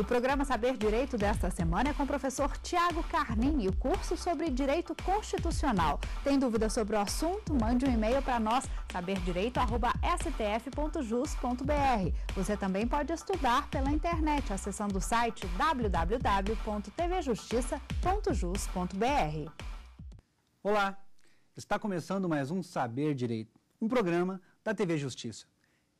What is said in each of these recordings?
O programa Saber Direito desta semana é com o professor Tiago Carnim e o curso sobre Direito Constitucional. Tem dúvida sobre o assunto? Mande um e-mail para nós, saberdireito.stf.jus.br. Você também pode estudar pela internet, acessando o site www.tvjustiça.jus.br. Olá, está começando mais um Saber Direito, um programa da TV Justiça.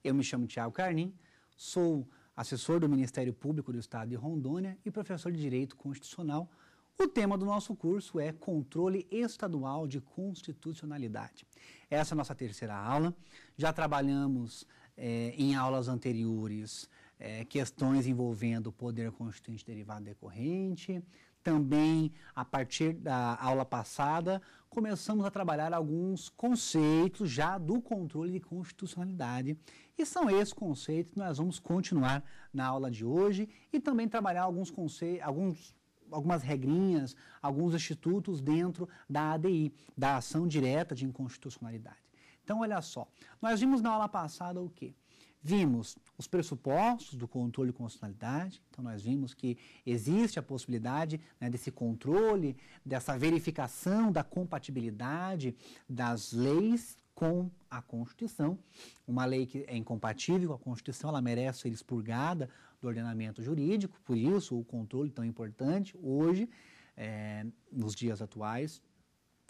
Eu me chamo Tiago Carnim, sou assessor do Ministério Público do Estado de Rondônia e professor de Direito Constitucional. O tema do nosso curso é Controle Estadual de Constitucionalidade. Essa é a nossa terceira aula. Já trabalhamos é, em aulas anteriores é, questões envolvendo o poder constituinte derivado decorrente. Também, a partir da aula passada, começamos a trabalhar alguns conceitos já do controle de constitucionalidade e são esses conceitos que nós vamos continuar na aula de hoje e também trabalhar alguns conceitos, alguns algumas regrinhas, alguns institutos dentro da ADI, da ação direta de inconstitucionalidade. Então, olha só, nós vimos na aula passada o quê? Vimos os pressupostos do controle de constitucionalidade, então nós vimos que existe a possibilidade né, desse controle, dessa verificação da compatibilidade das leis com a Constituição, uma lei que é incompatível com a Constituição, ela merece ser expurgada do ordenamento jurídico, por isso o controle tão importante. Hoje, é, nos dias atuais,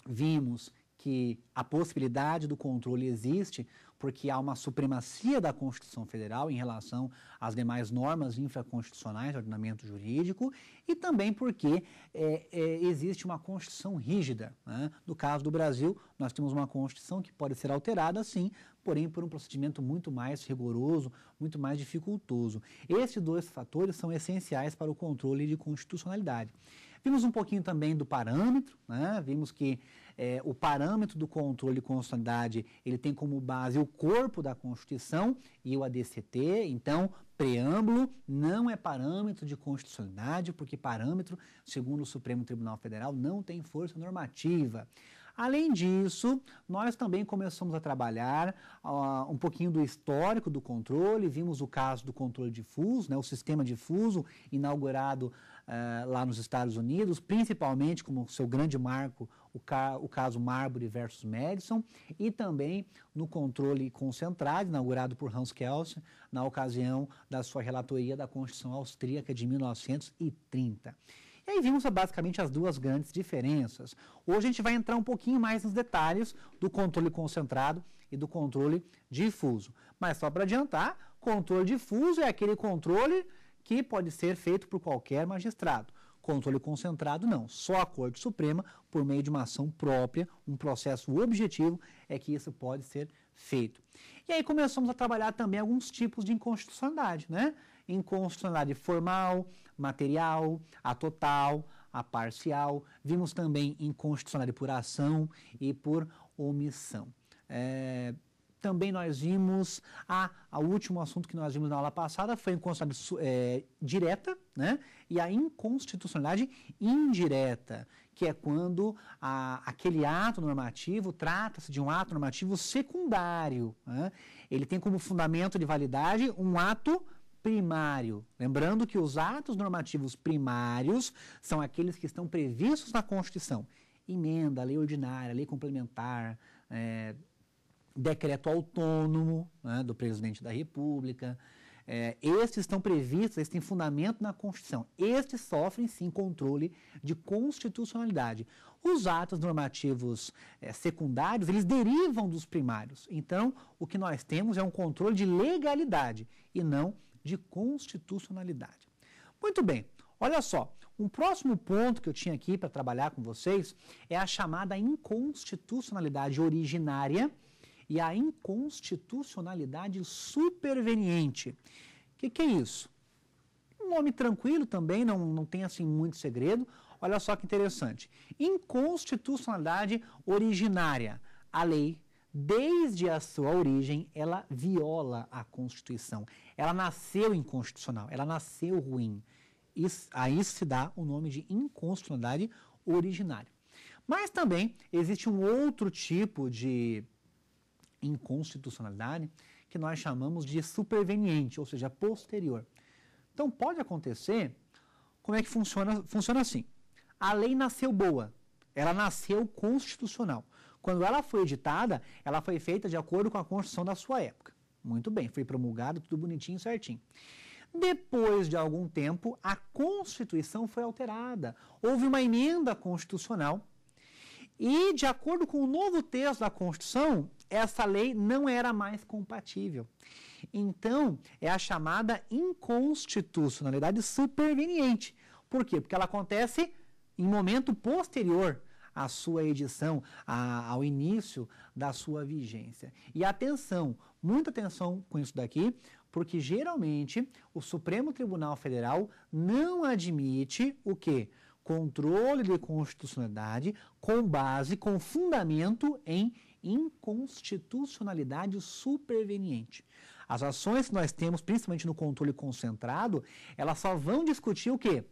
vimos que a possibilidade do controle existe porque há uma supremacia da Constituição Federal em relação às demais normas infraconstitucionais ordenamento jurídico e também porque é, é, existe uma Constituição rígida. Né? No caso do Brasil, nós temos uma Constituição que pode ser alterada, sim, porém por um procedimento muito mais rigoroso, muito mais dificultoso. Esses dois fatores são essenciais para o controle de constitucionalidade. Vimos um pouquinho também do parâmetro, né? vimos que é, o parâmetro do controle de constitucionalidade, ele tem como base o corpo da Constituição e o ADCT, então preâmbulo não é parâmetro de constitucionalidade, porque parâmetro, segundo o Supremo Tribunal Federal, não tem força normativa. Além disso, nós também começamos a trabalhar uh, um pouquinho do histórico do controle, vimos o caso do controle difuso, né, o sistema difuso inaugurado uh, lá nos Estados Unidos, principalmente como seu grande marco, o, ca, o caso Marbury versus Madison, e também no controle concentrado, inaugurado por Hans Kelsen, na ocasião da sua relatoria da Constituição Austríaca de 1930. E aí vimos basicamente as duas grandes diferenças. Hoje a gente vai entrar um pouquinho mais nos detalhes do controle concentrado e do controle difuso. Mas só para adiantar, controle difuso é aquele controle que pode ser feito por qualquer magistrado. Controle concentrado, não. Só a Corte Suprema, por meio de uma ação própria, um processo objetivo, é que isso pode ser feito. E aí começamos a trabalhar também alguns tipos de inconstitucionalidade, né? Inconstitucionalidade formal, material, a total, a parcial. Vimos também inconstitucionalidade por ação e por omissão. É, também nós vimos a, a último assunto que nós vimos na aula passada foi a inconstitucionalidade é, direta, né? E a inconstitucionalidade indireta, que é quando a, aquele ato normativo trata-se de um ato normativo secundário. Né? Ele tem como fundamento de validade um ato primário. Lembrando que os atos normativos primários são aqueles que estão previstos na Constituição. Emenda, lei ordinária, lei complementar, é, decreto autônomo né, do presidente da República. É, estes estão previstos, estes têm fundamento na Constituição. Estes sofrem, sim, controle de constitucionalidade. Os atos normativos é, secundários, eles derivam dos primários. Então, o que nós temos é um controle de legalidade e não de constitucionalidade. Muito bem, olha só. Um próximo ponto que eu tinha aqui para trabalhar com vocês é a chamada inconstitucionalidade originária e a inconstitucionalidade superveniente. O que, que é isso? Um nome tranquilo também, não, não tem assim muito segredo. Olha só que interessante. Inconstitucionalidade originária. A lei, desde a sua origem, ela viola a Constituição. Ela nasceu inconstitucional, ela nasceu ruim. Isso, aí se dá o nome de inconstitucionalidade originária. Mas também existe um outro tipo de inconstitucionalidade que nós chamamos de superveniente, ou seja, posterior. Então pode acontecer, como é que funciona? Funciona assim. A lei nasceu boa, ela nasceu constitucional. Quando ela foi editada, ela foi feita de acordo com a Constituição da sua época. Muito bem, foi promulgado, tudo bonitinho, certinho. Depois de algum tempo, a Constituição foi alterada. Houve uma emenda constitucional e, de acordo com o novo texto da Constituição, essa lei não era mais compatível. Então, é a chamada inconstitucionalidade superveniente. Por quê? Porque ela acontece em momento posterior à sua edição, a, ao início da sua vigência. E atenção, muita atenção com isso daqui, porque geralmente o Supremo Tribunal Federal não admite o quê? Controle de constitucionalidade com base, com fundamento em inconstitucionalidade superveniente. As ações que nós temos, principalmente no controle concentrado, elas só vão discutir o quê?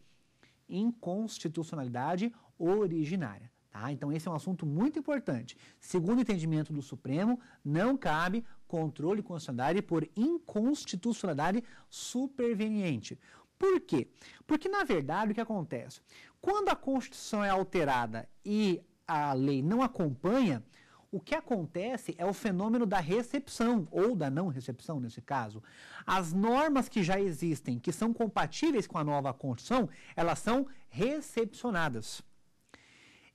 Inconstitucionalidade originária. Tá? Então, esse é um assunto muito importante. Segundo o entendimento do Supremo, não cabe controle constitucionalidade por inconstitucionalidade superveniente. Por quê? Porque, na verdade, o que acontece? Quando a Constituição é alterada e a lei não acompanha, o que acontece é o fenômeno da recepção ou da não recepção, nesse caso. As normas que já existem, que são compatíveis com a nova Constituição, elas são recepcionadas.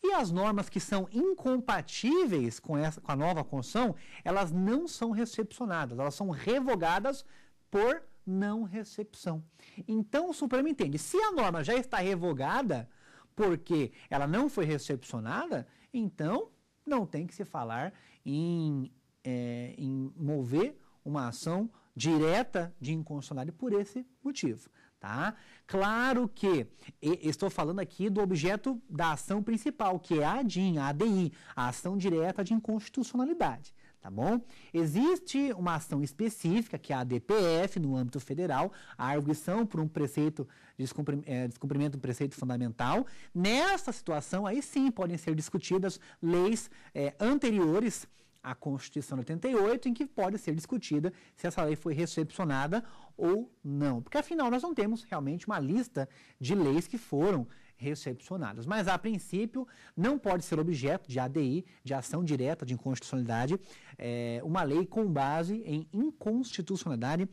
E as normas que são incompatíveis com, essa, com a nova Constituição, elas não são recepcionadas, elas são revogadas por não recepção. Então o Supremo entende, se a norma já está revogada porque ela não foi recepcionada, então não tem que se falar em, é, em mover uma ação direta de inconstitucionalidade por esse motivo. Tá? Claro que estou falando aqui do objeto da ação principal, que é a ADIN, a ADI, a ação direta de inconstitucionalidade tá bom? Existe uma ação específica, que é a DPF, no âmbito federal, a arguição por um preceito, de é, descumprimento de um preceito fundamental. Nessa situação, aí sim, podem ser discutidas leis é, anteriores à Constituição de 88, em que pode ser discutida se essa lei foi recepcionada ou não. Porque, afinal, nós não temos realmente uma lista de leis que foram recepcionadas. Mas, a princípio, não pode ser objeto de ADI, de ação direta de inconstitucionalidade, é, uma lei com base em inconstitucionalidade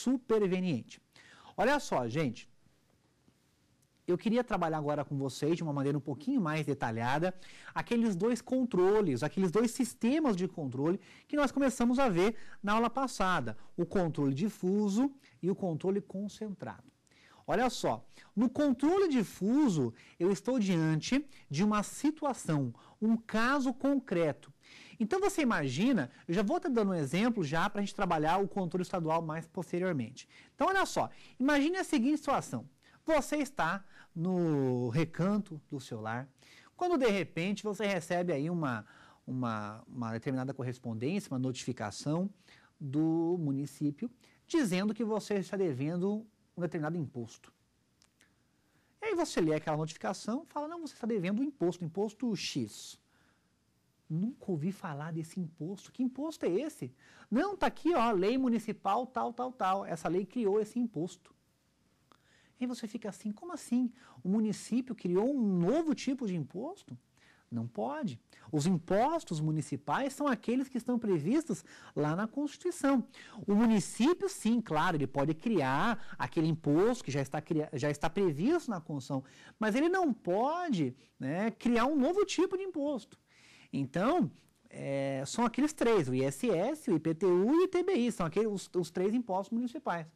superveniente. Olha só, gente. Eu queria trabalhar agora com vocês de uma maneira um pouquinho mais detalhada aqueles dois controles, aqueles dois sistemas de controle que nós começamos a ver na aula passada: o controle difuso e o controle concentrado. Olha só, no controle difuso, eu estou diante de uma situação, um caso concreto. Então você imagina, eu já vou te dando um exemplo já para a gente trabalhar o controle estadual mais posteriormente. Então olha só, imagine a seguinte situação. Você está no recanto do seu lar, quando de repente você recebe aí uma, uma, uma determinada correspondência, uma notificação do município, dizendo que você está devendo um determinado imposto. E aí você lê aquela notificação fala, não, você está devendo um imposto, imposto X. Nunca ouvi falar desse imposto. Que imposto é esse? Não, tá aqui, ó, lei municipal tal, tal, tal. Essa lei criou esse imposto. E você fica assim, como assim? O município criou um novo tipo de imposto? Não pode. Os impostos municipais são aqueles que estão previstos lá na Constituição. O município, sim, claro, ele pode criar aquele imposto que já está, já está previsto na Constituição, mas ele não pode né, criar um novo tipo de imposto. Então, é, são aqueles três, o ISS, o IPTU e o ITBI, são aqueles, os, os três impostos municipais.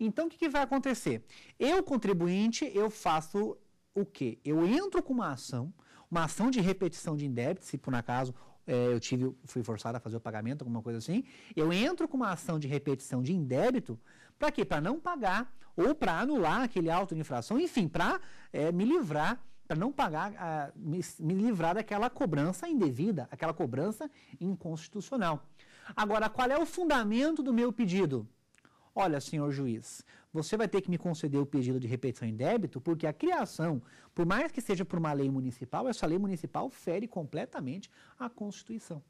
Então, o que, que vai acontecer? Eu, contribuinte, eu faço o quê? Eu entro com uma ação uma ação de repetição de indébito, se por acaso é, eu tive, fui forçado a fazer o pagamento, alguma coisa assim, eu entro com uma ação de repetição de indébito, para quê? Para não pagar ou para anular aquele auto de infração, enfim, para é, me livrar, para não pagar, a, me, me livrar daquela cobrança indevida, aquela cobrança inconstitucional. Agora, qual é o fundamento do meu pedido? Olha, senhor juiz, você vai ter que me conceder o pedido de repetição em débito, porque a criação, por mais que seja por uma lei municipal, essa lei municipal fere completamente a Constituição.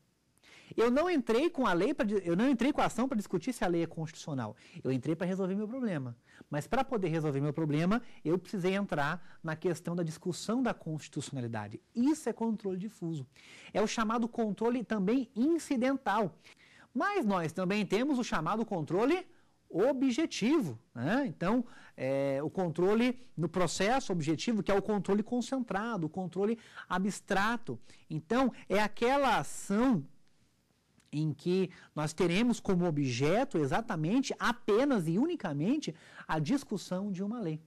Eu não entrei com a lei para eu não entrei com a ação para discutir se a lei é constitucional. Eu entrei para resolver meu problema. Mas para poder resolver meu problema, eu precisei entrar na questão da discussão da constitucionalidade. Isso é controle difuso. É o chamado controle também incidental. Mas nós também temos o chamado controle objetivo. Né? Então, é, o controle no processo objetivo, que é o controle concentrado, o controle abstrato. Então, é aquela ação em que nós teremos como objeto exatamente, apenas e unicamente, a discussão de uma lei.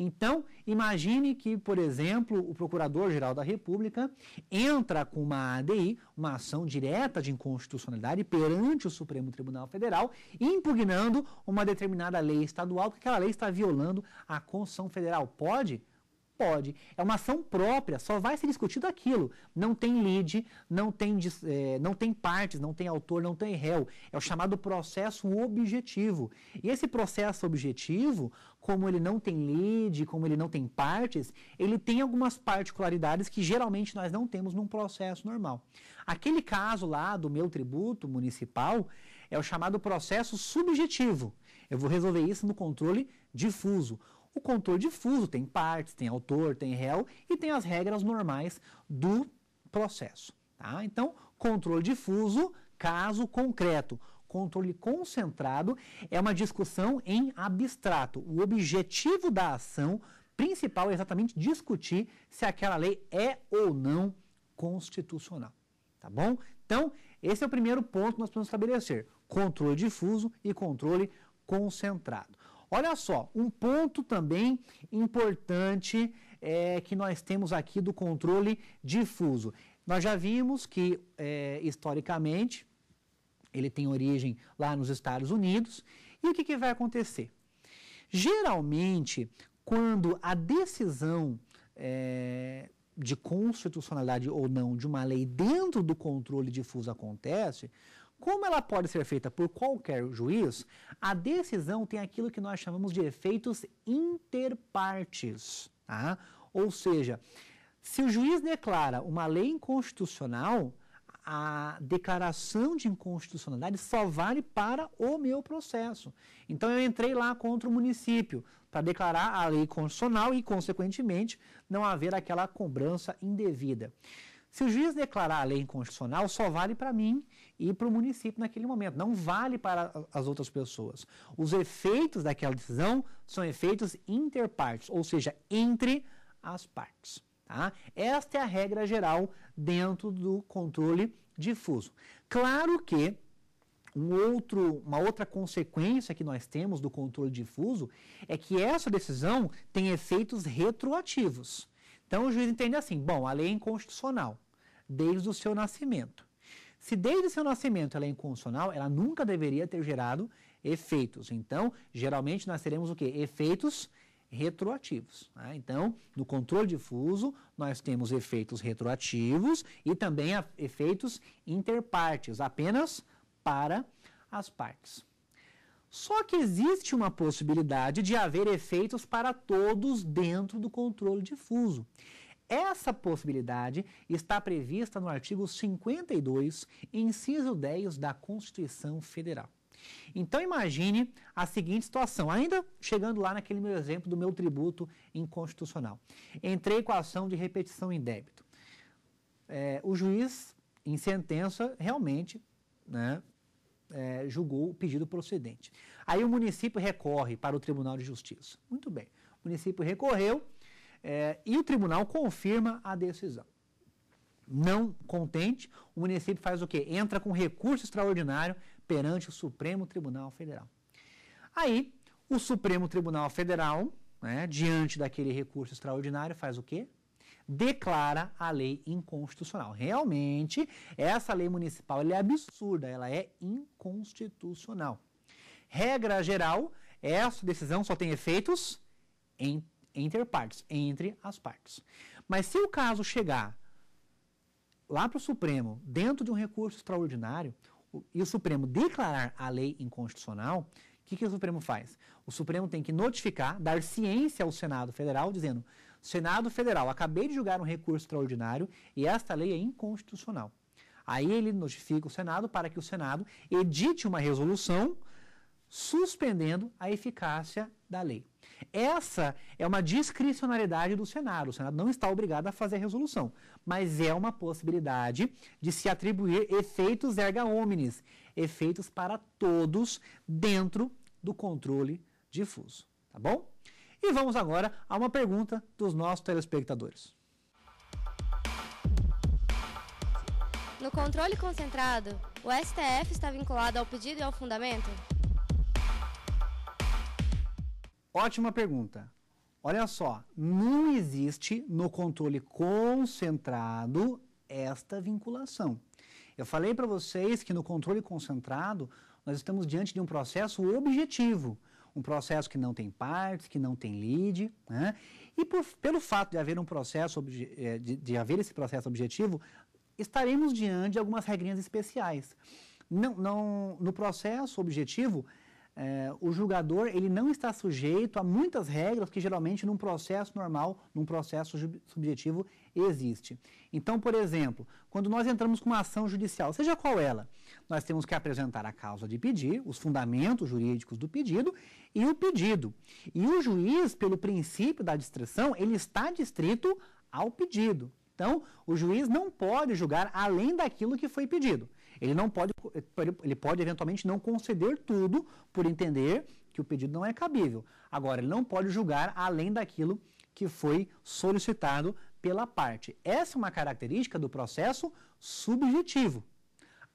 Então, imagine que, por exemplo, o Procurador-Geral da República entra com uma ADI, uma ação direta de inconstitucionalidade perante o Supremo Tribunal Federal, impugnando uma determinada lei estadual, porque aquela lei está violando a Constituição Federal. Pode? Pode. É uma ação própria, só vai ser discutido aquilo. Não tem lead, não tem, é, não tem partes, não tem autor, não tem réu. É o chamado processo objetivo. E esse processo objetivo, como ele não tem lead, como ele não tem partes, ele tem algumas particularidades que geralmente nós não temos num processo normal. Aquele caso lá do meu tributo municipal é o chamado processo subjetivo. Eu vou resolver isso no controle difuso. O controle difuso tem partes, tem autor, tem réu e tem as regras normais do processo. Tá? Então, controle difuso, caso concreto. Controle concentrado é uma discussão em abstrato. O objetivo da ação principal é exatamente discutir se aquela lei é ou não constitucional. Tá bom? Então, esse é o primeiro ponto que nós precisamos estabelecer: controle difuso e controle concentrado. Olha só, um ponto também importante é, que nós temos aqui do controle difuso. Nós já vimos que, é, historicamente, ele tem origem lá nos Estados Unidos. E o que, que vai acontecer? Geralmente, quando a decisão é, de constitucionalidade ou não de uma lei dentro do controle difuso acontece, como ela pode ser feita por qualquer juiz, a decisão tem aquilo que nós chamamos de efeitos interpartes. Tá? Ou seja, se o juiz declara uma lei inconstitucional, a declaração de inconstitucionalidade só vale para o meu processo. Então eu entrei lá contra o município para declarar a lei constitucional e, consequentemente, não haver aquela cobrança indevida. Se o juiz declarar a lei inconstitucional, só vale para mim e para o município naquele momento, não vale para as outras pessoas. Os efeitos daquela decisão são efeitos interpartes, ou seja, entre as partes. Tá? Esta é a regra geral dentro do controle difuso. Claro que um outro, uma outra consequência que nós temos do controle difuso é que essa decisão tem efeitos retroativos. Então o juiz entende assim: bom, a lei é inconstitucional desde o seu nascimento. Se desde o seu nascimento ela é inconstitucional, ela nunca deveria ter gerado efeitos. Então, geralmente nós teremos o que? Efeitos retroativos. Né? Então, no controle difuso, nós temos efeitos retroativos e também efeitos interpartes, apenas para as partes. Só que existe uma possibilidade de haver efeitos para todos dentro do controle difuso. Essa possibilidade está prevista no artigo 52, inciso 10 da Constituição Federal. Então imagine a seguinte situação, ainda chegando lá naquele meu exemplo do meu tributo inconstitucional. Entrei com a ação de repetição em débito. É, o juiz, em sentença, realmente né, é, julgou o pedido procedente. Aí o município recorre para o Tribunal de Justiça. Muito bem. O município recorreu é, e o tribunal confirma a decisão. Não contente, o município faz o quê? Entra com recurso extraordinário perante o Supremo Tribunal Federal. Aí, o Supremo Tribunal Federal, né, diante daquele recurso extraordinário, faz o quê? declara a lei inconstitucional. Realmente, essa lei municipal é absurda, ela é inconstitucional. Regra geral, essa decisão só tem efeitos em, entre partes, entre as partes. Mas se o caso chegar lá para o Supremo, dentro de um recurso extraordinário, e o Supremo declarar a lei inconstitucional, o que, que o Supremo faz? O Supremo tem que notificar, dar ciência ao Senado Federal, dizendo: Senado Federal, acabei de julgar um recurso extraordinário e esta lei é inconstitucional. Aí ele notifica o Senado para que o Senado edite uma resolução suspendendo a eficácia da lei. Essa é uma discricionalidade do Senado. O Senado não está obrigado a fazer a resolução, mas é uma possibilidade de se atribuir efeitos erga omnes, efeitos para todos dentro do controle difuso, tá bom? E vamos agora a uma pergunta dos nossos telespectadores. No controle concentrado, o STF está vinculado ao pedido e ao fundamento? Ótima pergunta. Olha só, não existe no controle concentrado esta vinculação. Eu falei para vocês que no controle concentrado nós estamos diante de um processo objetivo um processo que não tem partes, que não tem lead, né? e por, pelo fato de haver um processo, eh, de, de haver esse processo objetivo, estaremos diante de algumas regrinhas especiais. Não, não, no processo objetivo, eh, o julgador ele não está sujeito a muitas regras que geralmente num processo normal, num processo subjetivo, existe. Então, por exemplo, quando nós entramos com uma ação judicial, seja qual ela, nós temos que apresentar a causa de pedir, os fundamentos jurídicos do pedido e o pedido. E o juiz, pelo princípio da distrição, ele está distrito ao pedido. Então, o juiz não pode julgar além daquilo que foi pedido. Ele não pode, ele pode eventualmente não conceder tudo por entender que o pedido não é cabível. Agora, ele não pode julgar além daquilo que foi solicitado pela parte. Essa é uma característica do processo subjetivo.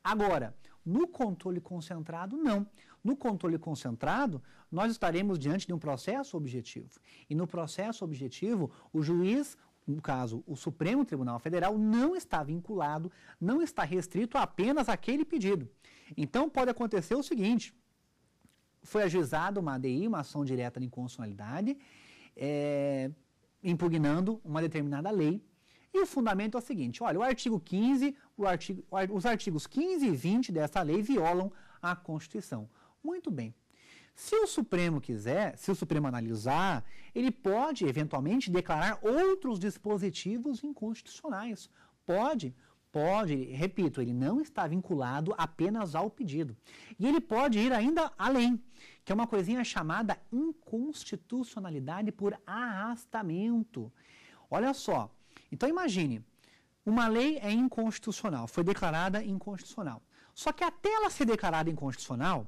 Agora, no controle concentrado, não. No controle concentrado, nós estaremos diante de um processo objetivo. E no processo objetivo, o juiz, no caso, o Supremo Tribunal Federal, não está vinculado, não está restrito apenas àquele pedido. Então, pode acontecer o seguinte: foi ajuizada uma ADI, uma ação direta de inconstitucionalidade, é, impugnando uma determinada lei. E o fundamento é o seguinte: olha, o artigo 15 artigo, os artigos 15 e 20 dessa lei violam a Constituição. Muito bem. Se o Supremo quiser, se o Supremo analisar, ele pode eventualmente declarar outros dispositivos inconstitucionais. Pode, pode, repito, ele não está vinculado apenas ao pedido. E ele pode ir ainda além, que é uma coisinha chamada inconstitucionalidade por arrastamento. Olha só. Então imagine, uma lei é inconstitucional, foi declarada inconstitucional. Só que até ela ser declarada inconstitucional,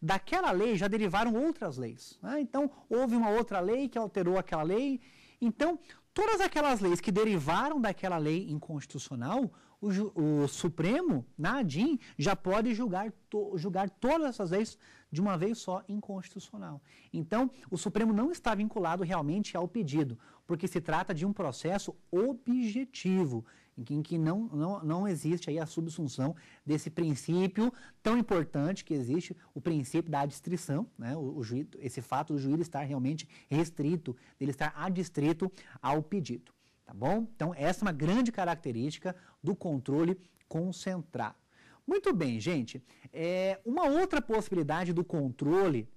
daquela lei já derivaram outras leis. Né? Então, houve uma outra lei que alterou aquela lei. Então, todas aquelas leis que derivaram daquela lei inconstitucional, o, o Supremo, na né, ADIM, já pode julgar, to, julgar todas essas leis de uma vez só inconstitucional. Então, o Supremo não está vinculado realmente ao pedido, porque se trata de um processo objetivo em que não, não, não existe aí a subsunção desse princípio tão importante que existe, o princípio da adstrição, né? o, o esse fato do juiz estar realmente restrito, dele estar adstrito ao pedido. Tá bom? Então, essa é uma grande característica do controle concentrado. Muito bem, gente. É, uma outra possibilidade do controle,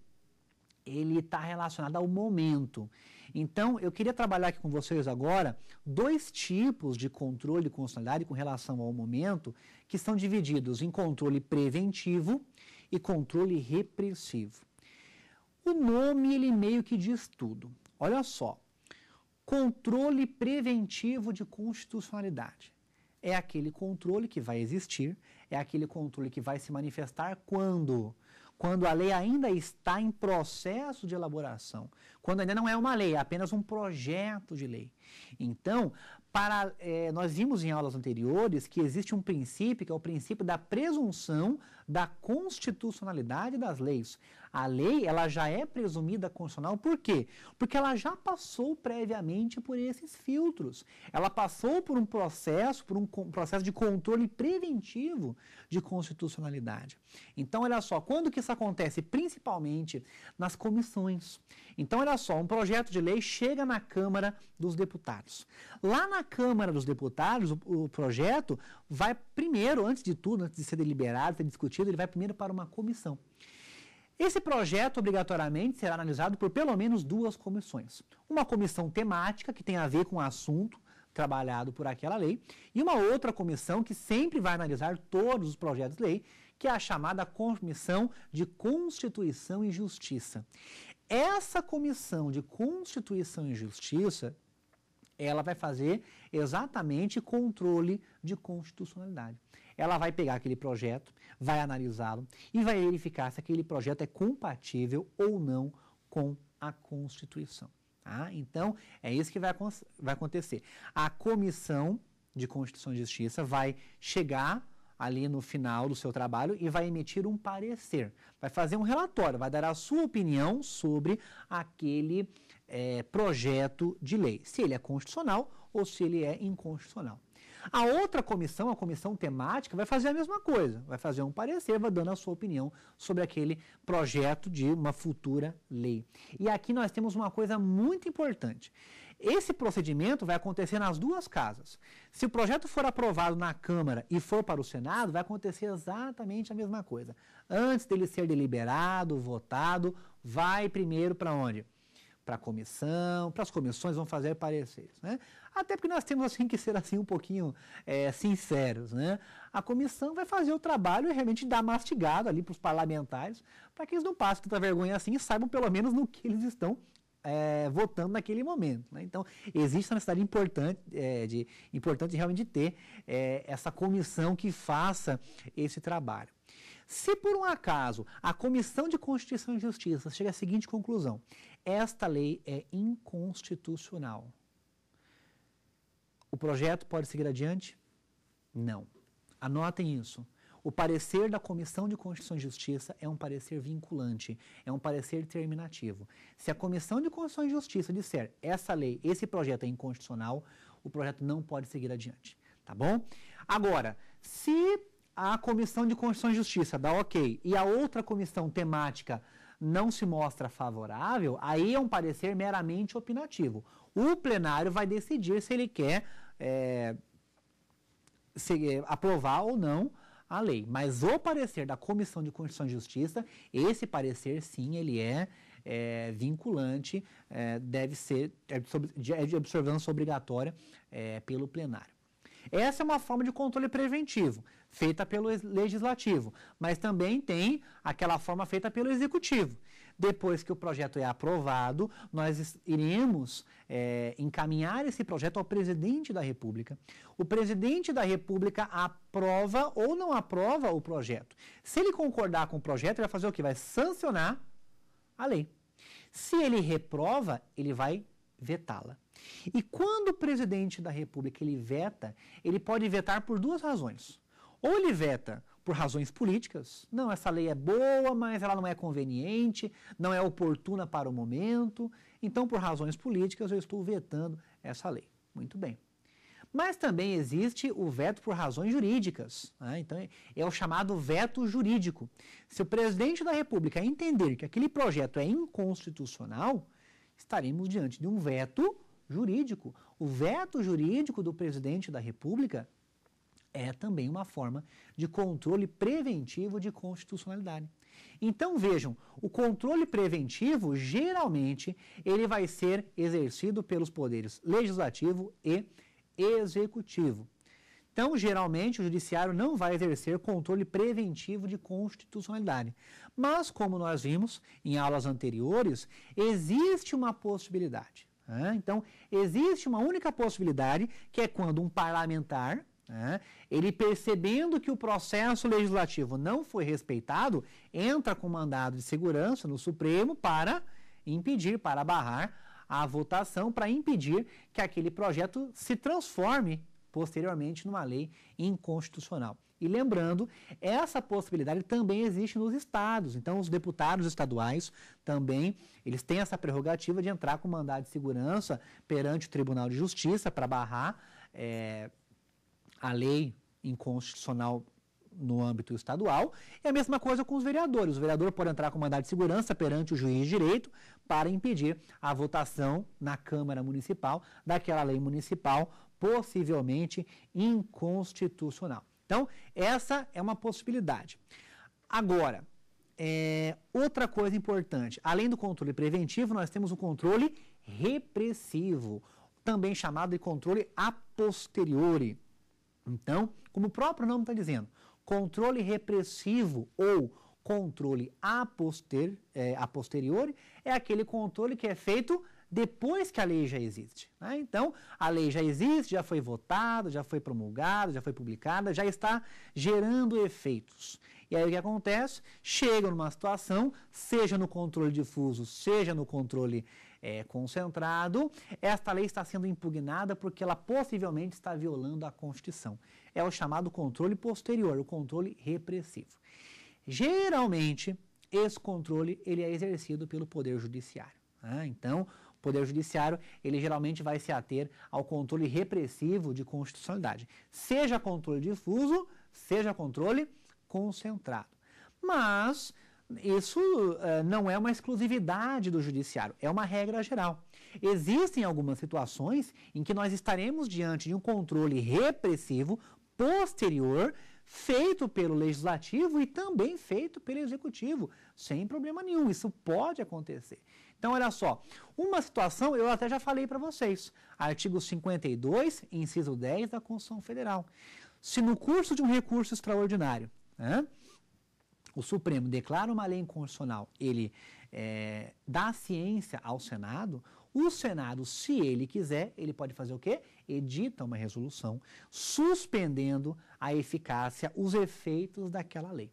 ele está relacionada ao momento. Então, eu queria trabalhar aqui com vocês agora dois tipos de controle constitucionalidade com relação ao momento que são divididos em controle preventivo e controle repressivo. O nome ele meio que diz tudo. Olha só. Controle preventivo de constitucionalidade é aquele controle que vai existir, é aquele controle que vai se manifestar quando quando a lei ainda está em processo de elaboração, quando ainda não é uma lei, é apenas um projeto de lei. Então, para, é, nós vimos em aulas anteriores que existe um princípio, que é o princípio da presunção da constitucionalidade das leis. A lei, ela já é presumida constitucional por quê? Porque ela já passou previamente por esses filtros. Ela passou por um processo, por um processo de controle preventivo de constitucionalidade. Então, olha só, quando que isso acontece? Principalmente nas comissões. Então, olha só, um projeto de lei chega na Câmara dos Deputados. Lá na Câmara dos Deputados, o, o projeto vai primeiro, antes de tudo, antes de ser deliberado, ser discutido, ele vai primeiro para uma comissão. Esse projeto, obrigatoriamente, será analisado por pelo menos duas comissões. Uma comissão temática, que tem a ver com o assunto trabalhado por aquela lei, e uma outra comissão que sempre vai analisar todos os projetos de lei, que é a chamada Comissão de Constituição e Justiça. Essa comissão de Constituição e Justiça, ela vai fazer exatamente controle de constitucionalidade. Ela vai pegar aquele projeto, vai analisá-lo e vai verificar se aquele projeto é compatível ou não com a Constituição. Tá? Então, é isso que vai, vai acontecer. A comissão de Constituição e Justiça vai chegar ali no final do seu trabalho e vai emitir um parecer, vai fazer um relatório, vai dar a sua opinião sobre aquele é, projeto de lei, se ele é constitucional ou se ele é inconstitucional. A outra comissão, a comissão temática, vai fazer a mesma coisa, vai fazer um parecer, vai dando a sua opinião sobre aquele projeto de uma futura lei. E aqui nós temos uma coisa muito importante. Esse procedimento vai acontecer nas duas casas. Se o projeto for aprovado na Câmara e for para o Senado, vai acontecer exatamente a mesma coisa. Antes dele ser deliberado, votado, vai primeiro para onde? para a comissão, para as comissões vão fazer pareceres. Né? Até porque nós temos assim, que ser assim um pouquinho é, sinceros. Né? A comissão vai fazer o trabalho e realmente dar mastigado ali para os parlamentares, para que eles não passem tanta vergonha assim e saibam pelo menos no que eles estão é, votando naquele momento. Né? Então, existe uma necessidade importante, é, de, importante realmente de ter é, essa comissão que faça esse trabalho. Se por um acaso a Comissão de Constituição e Justiça chega à seguinte conclusão: esta lei é inconstitucional. O projeto pode seguir adiante? Não. Anotem isso. O parecer da Comissão de Constituição e Justiça é um parecer vinculante, é um parecer terminativo. Se a Comissão de Constituição e Justiça disser essa lei, esse projeto é inconstitucional, o projeto não pode seguir adiante, tá bom? Agora, se a Comissão de Constituição e Justiça dá ok e a outra comissão temática não se mostra favorável, aí é um parecer meramente opinativo. O plenário vai decidir se ele quer é, se, é, aprovar ou não a lei. Mas o parecer da Comissão de Constituição e Justiça, esse parecer sim, ele é, é vinculante, é, deve ser é, é de observância obrigatória pelo plenário. Essa é uma forma de controle preventivo feita pelo legislativo, mas também tem aquela forma feita pelo executivo. Depois que o projeto é aprovado, nós iremos é, encaminhar esse projeto ao presidente da República. O presidente da República aprova ou não aprova o projeto. Se ele concordar com o projeto, ele vai fazer o que? Vai sancionar a lei. Se ele reprova, ele vai vetá-la. E quando o presidente da República ele veta, ele pode vetar por duas razões. Ou ele veta por razões políticas, não, essa lei é boa, mas ela não é conveniente, não é oportuna para o momento, então por razões políticas eu estou vetando essa lei. Muito bem. Mas também existe o veto por razões jurídicas. Né? Então, é o chamado veto jurídico. Se o presidente da República entender que aquele projeto é inconstitucional, estaremos diante de um veto jurídico. O veto jurídico do presidente da República é também uma forma de controle preventivo de constitucionalidade. Então vejam, o controle preventivo geralmente ele vai ser exercido pelos poderes legislativo e executivo. Então, geralmente, o judiciário não vai exercer controle preventivo de constitucionalidade. Mas, como nós vimos em aulas anteriores, existe uma possibilidade. Né? Então, existe uma única possibilidade, que é quando um parlamentar, né? Ele, percebendo que o processo legislativo não foi respeitado, entra com mandado de segurança no Supremo para impedir, para barrar a votação, para impedir que aquele projeto se transforme posteriormente numa lei inconstitucional. E lembrando, essa possibilidade também existe nos estados. Então, os deputados estaduais também, eles têm essa prerrogativa de entrar com mandado de segurança perante o Tribunal de Justiça para barrar é, a lei inconstitucional no âmbito estadual, e a mesma coisa com os vereadores. O vereador pode entrar com mandado de segurança perante o juiz de direito para impedir a votação na Câmara Municipal daquela lei municipal possivelmente inconstitucional. Então, essa é uma possibilidade. Agora, é, outra coisa importante, além do controle preventivo, nós temos o controle repressivo, também chamado de controle a posteriori. Então, como o próprio nome está dizendo, controle repressivo ou controle a, poster, é, a posteriori é aquele controle que é feito depois que a lei já existe. Né? Então, a lei já existe, já foi votada, já foi promulgada, já foi publicada, já está gerando efeitos. E aí o que acontece? Chega numa situação, seja no controle difuso, seja no controle é, concentrado, esta lei está sendo impugnada porque ela possivelmente está violando a Constituição. É o chamado controle posterior, o controle repressivo. Geralmente, esse controle ele é exercido pelo Poder Judiciário. Né? Então, o Poder Judiciário ele geralmente vai se ater ao controle repressivo de constitucionalidade, seja controle difuso, seja controle concentrado. Mas isso uh, não é uma exclusividade do judiciário, é uma regra geral. Existem algumas situações em que nós estaremos diante de um controle repressivo posterior feito pelo legislativo e também feito pelo executivo, sem problema nenhum. Isso pode acontecer. Então, olha só, uma situação eu até já falei para vocês, artigo 52, inciso 10 da Constituição Federal. Se no curso de um recurso extraordinário, né, o Supremo declara uma lei inconstitucional, ele é, dá ciência ao Senado, o Senado, se ele quiser, ele pode fazer o quê? Edita uma resolução suspendendo a eficácia, os efeitos daquela lei.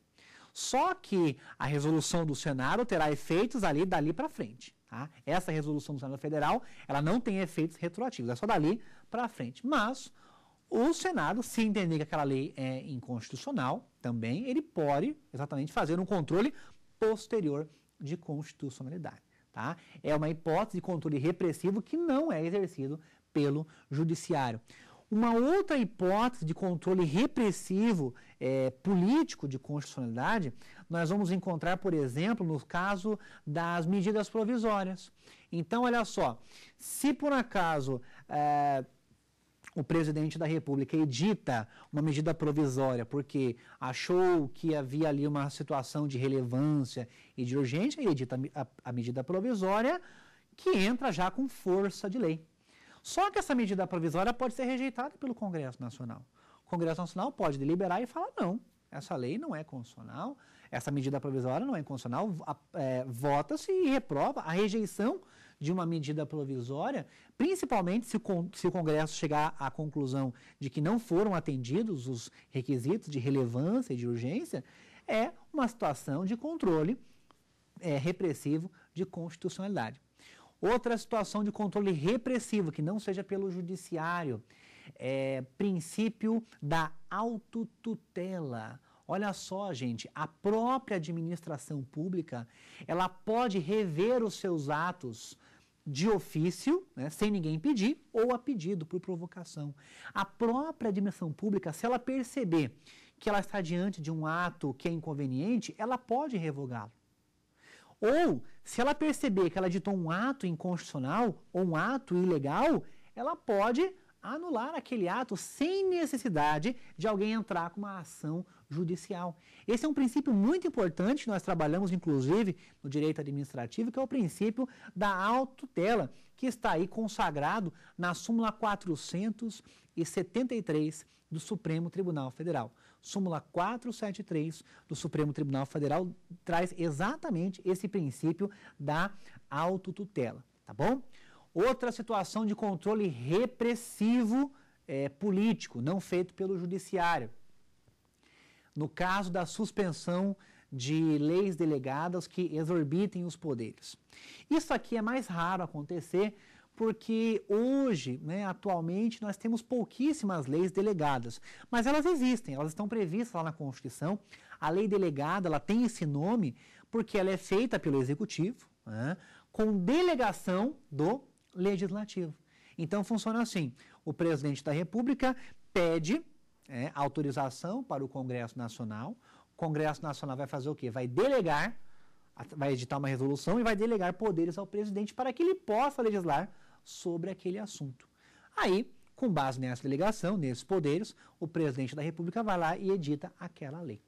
Só que a resolução do Senado terá efeitos ali dali para frente. Tá? Essa resolução do Senado Federal, ela não tem efeitos retroativos, é só dali para frente. Mas o Senado, se entender que aquela lei é inconstitucional, também ele pode exatamente fazer um controle posterior de constitucionalidade. Tá? É uma hipótese de controle repressivo que não é exercido pelo judiciário. Uma outra hipótese de controle repressivo é, político de constitucionalidade, nós vamos encontrar, por exemplo, no caso das medidas provisórias. Então, olha só, se por acaso é, o presidente da República edita uma medida provisória porque achou que havia ali uma situação de relevância e de urgência, e edita a, a, medida provisória que entra já com força de lei. Só que essa medida provisória pode ser rejeitada pelo Congresso Nacional. O Congresso Nacional pode deliberar e falar: não, essa lei não é constitucional, essa medida provisória não é constitucional, é, vota-se e reprova a rejeição de uma medida provisória, principalmente se, se o Congresso chegar à conclusão de que não foram atendidos os requisitos de relevância e de urgência, é uma situação de controle é, repressivo de constitucionalidade. Outra situação de controle repressivo, que não seja pelo judiciário, é princípio da autotutela. Olha só, gente, a própria administração pública, ela pode rever os seus atos de ofício, né, sem ninguém pedir, ou a pedido, por provocação. A própria dimensão pública, se ela perceber que ela está diante de um ato que é inconveniente, ela pode revogá-lo. Ou, se ela perceber que ela ditou um ato inconstitucional ou um ato ilegal, ela pode anular aquele ato sem necessidade de alguém entrar com uma ação judicial. Esse é um princípio muito importante, nós trabalhamos inclusive no direito administrativo, que é o princípio da autotela, que está aí consagrado na súmula 473 do Supremo Tribunal Federal. Súmula 473 do Supremo Tribunal Federal traz exatamente esse princípio da autotutela, tá bom? Outra situação de controle repressivo é, político, não feito pelo judiciário no caso da suspensão de leis delegadas que exorbitem os poderes. Isso aqui é mais raro acontecer porque hoje, né, atualmente, nós temos pouquíssimas leis delegadas, mas elas existem, elas estão previstas lá na Constituição. A lei delegada ela tem esse nome porque ela é feita pelo Executivo né, com delegação do Legislativo. Então funciona assim: o presidente da República pede é, autorização para o Congresso Nacional. O Congresso Nacional vai fazer o quê? Vai delegar, vai editar uma resolução e vai delegar poderes ao presidente para que ele possa legislar sobre aquele assunto. Aí, com base nessa delegação, nesses poderes, o presidente da República vai lá e edita aquela lei.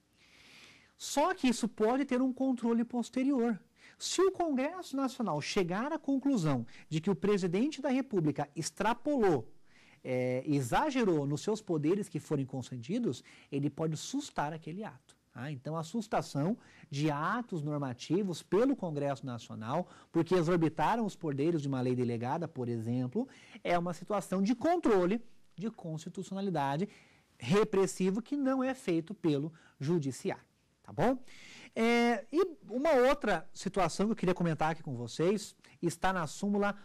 Só que isso pode ter um controle posterior. Se o Congresso Nacional chegar à conclusão de que o presidente da República extrapolou é, exagerou nos seus poderes que forem concedidos, ele pode sustar aquele ato. Ah, então, a sustação de atos normativos pelo Congresso Nacional, porque exorbitaram os poderes de uma lei delegada, por exemplo, é uma situação de controle de constitucionalidade repressivo que não é feito pelo judiciário. Tá bom? É, e uma outra situação que eu queria comentar aqui com vocês está na súmula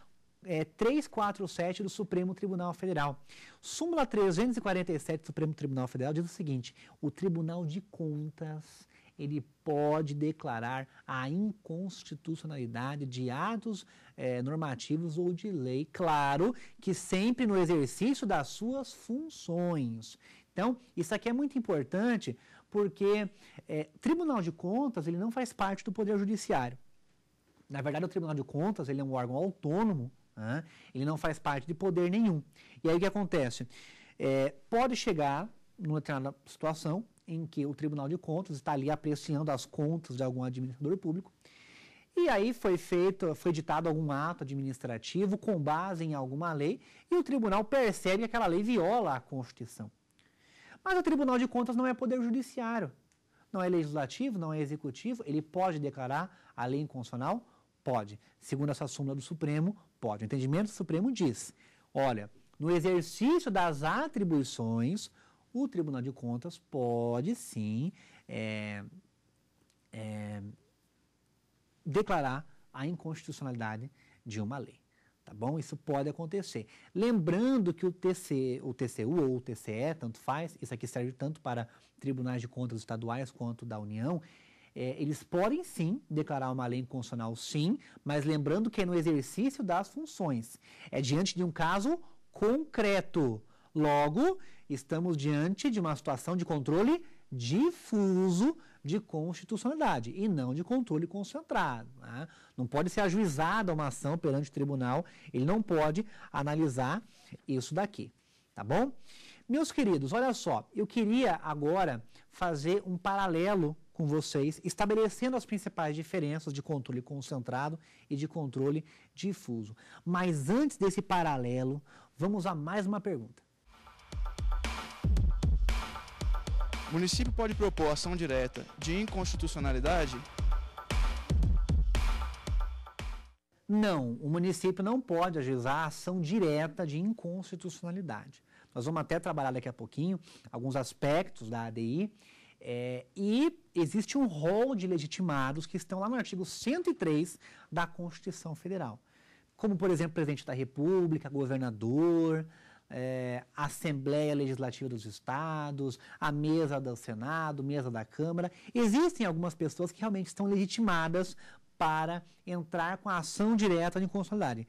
é, 347 do Supremo Tribunal Federal. Súmula 347 do Supremo Tribunal Federal diz o seguinte: o Tribunal de Contas ele pode declarar a inconstitucionalidade de atos é, normativos ou de lei, claro que sempre no exercício das suas funções. Então, isso aqui é muito importante porque é, Tribunal de Contas ele não faz parte do Poder Judiciário. Na verdade, o Tribunal de Contas ele é um órgão autônomo né? Ele não faz parte de poder nenhum. E aí o que acontece? É, pode chegar numa determinada situação em que o Tribunal de Contas está ali apreciando as contas de algum administrador público. E aí foi feito, foi ditado algum ato administrativo com base em alguma lei e o tribunal percebe que aquela lei viola a Constituição. Mas o Tribunal de Contas não é poder judiciário, não é legislativo, não é executivo, ele pode declarar a lei inconstitucional? Pode. Segundo essa súmula do Supremo, Pode. O entendimento supremo diz: olha, no exercício das atribuições, o Tribunal de Contas pode sim é, é, declarar a inconstitucionalidade de uma lei. Tá bom? Isso pode acontecer. Lembrando que o, TC, o TCU ou o TCE, tanto faz, isso aqui serve tanto para tribunais de contas estaduais quanto da União, é, eles podem sim declarar uma lei inconstitucional, sim, mas lembrando que é no exercício das funções. É diante de um caso concreto. Logo, estamos diante de uma situação de controle difuso de constitucionalidade e não de controle concentrado. Né? Não pode ser ajuizada uma ação perante o tribunal, ele não pode analisar isso daqui, tá bom? Meus queridos, olha só, eu queria agora fazer um paralelo com vocês, estabelecendo as principais diferenças de controle concentrado e de controle difuso. Mas antes desse paralelo, vamos a mais uma pergunta. O município pode propor ação direta de inconstitucionalidade? Não, o município não pode ajuizar ação direta de inconstitucionalidade. Nós vamos até trabalhar daqui a pouquinho alguns aspectos da ADI é, e existe um rol de legitimados que estão lá no artigo 103 da Constituição Federal, como, por exemplo, presidente da República, governador, é, Assembleia Legislativa dos Estados, a mesa do Senado, mesa da Câmara. Existem algumas pessoas que realmente estão legitimadas para entrar com a ação direta de inconstitucionalidade.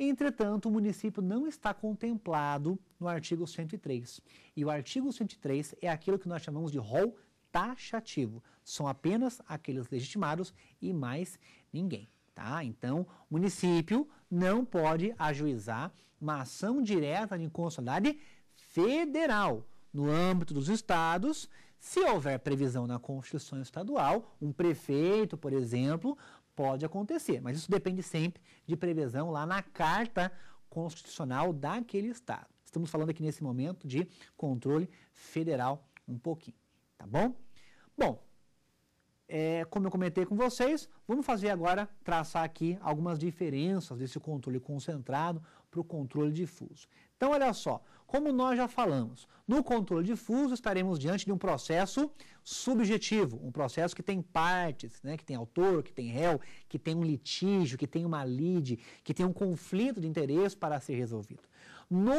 Entretanto, o município não está contemplado no artigo 103. E o artigo 103 é aquilo que nós chamamos de rol taxativo. São apenas aqueles legitimados e mais ninguém. Tá? Então, o município não pode ajuizar uma ação direta de inconstitucionalidade federal no âmbito dos estados, se houver previsão na Constituição Estadual, um prefeito, por exemplo, Pode acontecer, mas isso depende sempre de previsão lá na carta constitucional daquele Estado. Estamos falando aqui nesse momento de controle federal um pouquinho, tá bom? Bom, é, como eu comentei com vocês, vamos fazer agora, traçar aqui algumas diferenças desse controle concentrado para o controle difuso. Então, olha só, como nós já falamos, no controle difuso estaremos diante de um processo subjetivo, um processo que tem partes, né, que tem autor, que tem réu, que tem um litígio, que tem uma lide, que tem um conflito de interesse para ser resolvido. No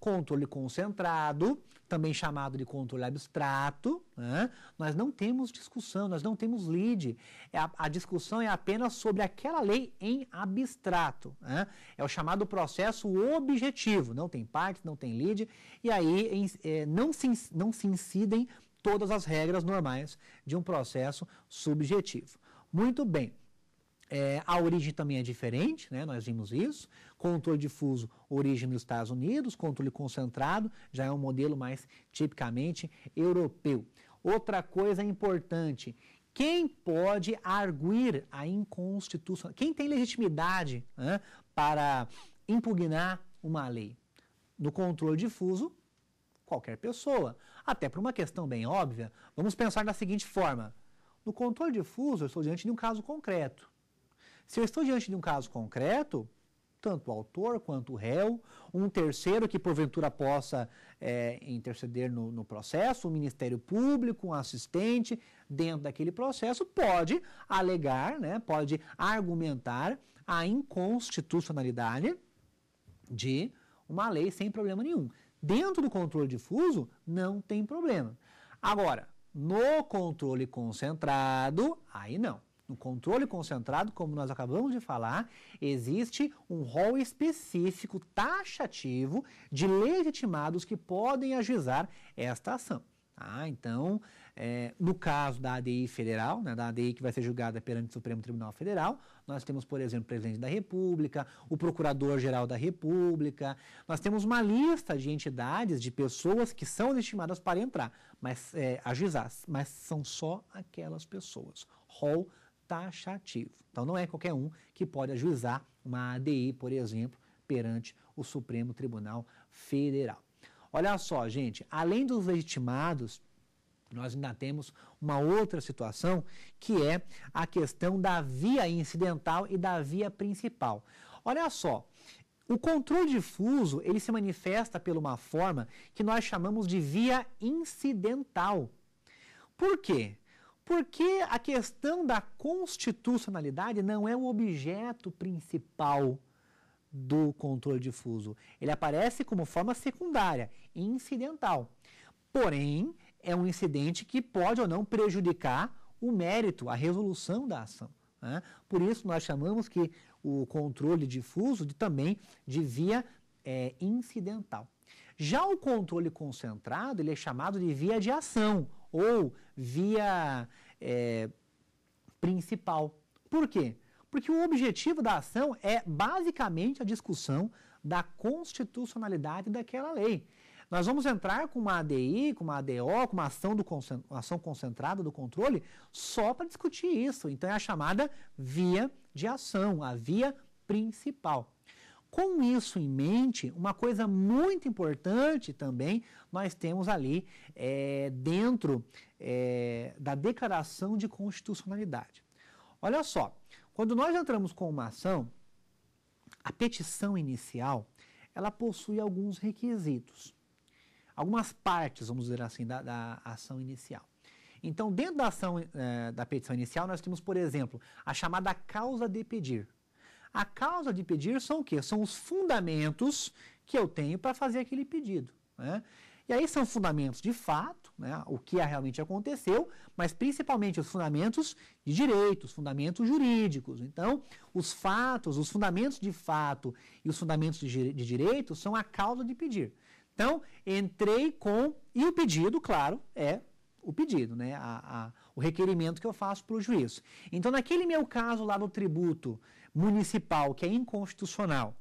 Controle concentrado, também chamado de controle abstrato, né? nós não temos discussão, nós não temos lead. É a, a, discussão é apenas sobre aquela lei em abstrato. Né? É o chamado processo objetivo. Não tem partes, não tem lead, e aí em, é, não, se, não se incidem todas as regras normais de um processo subjetivo. Muito bem. É, a origem também é diferente, né? nós vimos isso. Controle difuso, origem nos Estados Unidos, controle concentrado, já é um modelo mais tipicamente europeu. Outra coisa importante, quem pode arguir a inconstitucionalidade? Quem tem legitimidade né, para impugnar uma lei? No controle difuso, qualquer pessoa. Até por uma questão bem óbvia, vamos pensar da seguinte forma. No controle difuso, eu estou diante de um caso concreto. Se eu estou diante de um caso concreto, tanto o autor quanto o réu, um terceiro que porventura possa é, interceder no, no, processo, o Ministério Público, um assistente dentro daquele processo, pode alegar, né, pode argumentar a inconstitucionalidade de uma lei sem problema nenhum. Dentro do controle difuso, não tem problema. Agora, no controle concentrado, aí não. No controle concentrado, como nós acabamos de falar, existe um rol específico, taxativo, de legitimados que podem ajuizar esta ação. Ah, então, é, no caso da ADI federal, né, da ADI que vai ser julgada perante o Supremo Tribunal Federal, nós temos, por exemplo, o presidente da República, o procurador-geral da República, nós temos uma lista de entidades, de pessoas que são legitimadas para entrar, mas é, ajuizar, mas são só aquelas pessoas. Rol taxativo. Então, não é qualquer um que pode ajuizar uma ADI, por exemplo, perante o Supremo Tribunal Federal. Olha só, gente, além dos legitimados, nós ainda temos uma outra situação que é a questão da via incidental e da via principal. Olha só, o controle difuso ele se manifesta por uma forma que nós chamamos de via incidental. Por quê? Porque a questão da constitucionalidade não é o objeto principal do controle difuso. Ele aparece como forma secundária, incidental. Porém, é um incidente que pode ou não prejudicar o mérito, a resolução da ação. Né? Por isso, nós chamamos que o controle difuso de, também de via é, incidental. Já o controle concentrado, ele é chamado de via de ação ou via é, principal. Por quê? Porque o objetivo da ação é basicamente a discussão da constitucionalidade daquela lei. Nós vamos entrar com uma ADI, com uma ADO, com uma ação, do, ação concentrada do controle só para discutir isso. Então é a chamada via de ação, a via principal. Com isso em mente, uma coisa muito importante também nós temos ali é, dentro é, da declaração de constitucionalidade. Olha só, quando nós entramos com uma ação, a petição inicial ela possui alguns requisitos, algumas partes, vamos dizer assim, da, da ação inicial. Então, dentro da ação é, da petição inicial, nós temos, por exemplo, a chamada causa de pedir. A causa de pedir são o quê? São os fundamentos que eu tenho para fazer aquele pedido. Né? E aí são fundamentos de fato, né, o que é, realmente aconteceu, mas principalmente os fundamentos de direito, os fundamentos jurídicos. Então, os fatos, os fundamentos de fato e os fundamentos de, de direito são a causa de pedir. Então, entrei com, e o pedido, claro, é o pedido, né, a, a, o requerimento que eu faço para o juiz. Então, naquele meu caso lá no tributo, municipal, que é inconstitucional.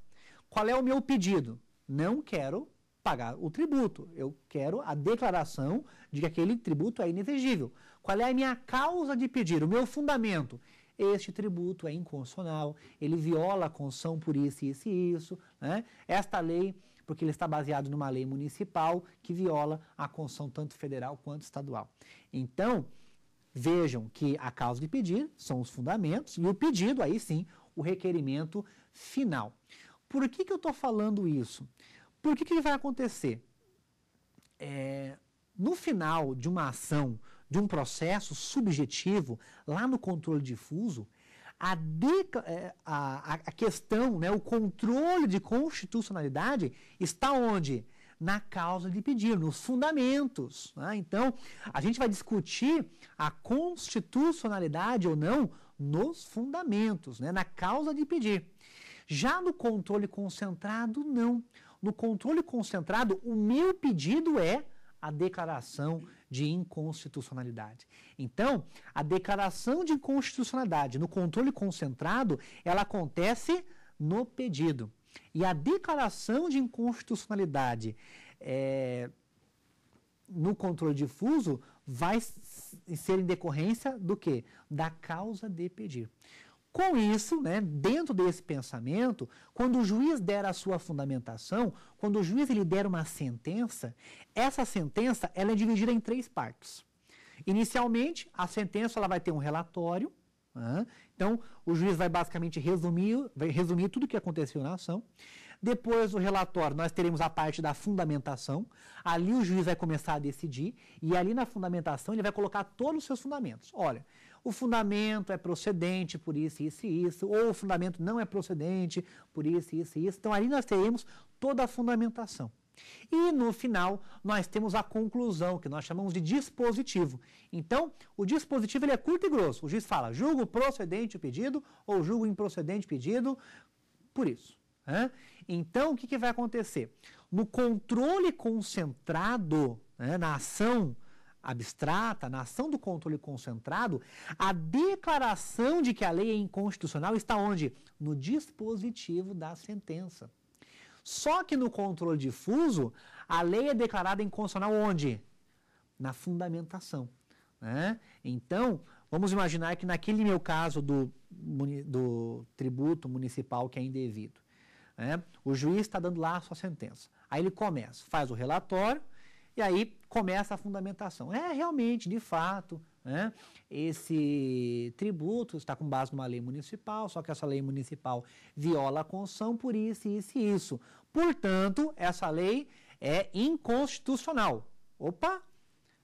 Qual é o meu pedido? Não quero pagar o tributo. Eu quero a declaração de que aquele tributo é inexigível. Qual é a minha causa de pedir? O meu fundamento? Este tributo é inconstitucional, ele viola a Constituição por isso, isso e isso. Né? Esta lei, porque ele está baseado numa lei municipal que viola a Constituição tanto federal quanto estadual. Então, vejam que a causa de pedir são os fundamentos e o pedido, aí sim, o requerimento final. Por que, que eu estou falando isso? Por que, que vai acontecer? É, no final de uma ação, de um processo subjetivo, lá no controle difuso, é, a, a, a questão, né, o controle de constitucionalidade está onde? na causa de pedir? nos fundamentos. Né? Então, a gente vai discutir a constitucionalidade ou não nos fundamentos, né, na causa de pedir. Já no controle concentrado, não. No controle concentrado, o meu pedido é a declaração de inconstitucionalidade. Então, a declaração de inconstitucionalidade no controle concentrado, ela acontece no pedido. E a declaração de inconstitucionalidade é, no controle difuso vai ser em decorrência do que? Da causa de pedir. Com isso, né, dentro desse pensamento, quando o juiz der a sua fundamentação, quando o juiz lhe der uma sentença, essa sentença ela é dividida em três partes. Inicialmente, a sentença ela vai ter um relatório. Né? Então, o juiz vai basicamente resumir, vai resumir tudo o que aconteceu na ação. Depois do relatório, nós teremos a parte da fundamentação. Ali o juiz vai começar a decidir e ali na fundamentação ele vai colocar todos os seus fundamentos. Olha, o fundamento é procedente por isso, isso e isso, ou o fundamento não é procedente por isso, isso e isso. Então ali nós teremos toda a fundamentação. E no final, nós temos a conclusão, que nós chamamos de dispositivo. Então, o dispositivo ele é curto e grosso. O juiz fala: julgo procedente o pedido ou julgo improcedente o pedido, por isso. Né? Então, o que, que, vai acontecer? No controle concentrado, né, na ação abstrata, na ação do controle concentrado, a declaração de que a lei é inconstitucional está onde? No dispositivo da sentença. Só que no controle difuso, a lei é declarada inconstitucional onde? Na fundamentação. Né? Então, vamos imaginar que naquele meu caso do, do tributo municipal que é indevido, né? O juiz está dando lá a sua sentença. Aí ele começa, faz o relatório e aí começa a fundamentação. É realmente, de fato, né? esse tributo está com base numa lei municipal, só que essa lei municipal viola a Constituição por isso, isso e isso. Portanto, essa lei é inconstitucional. Opa!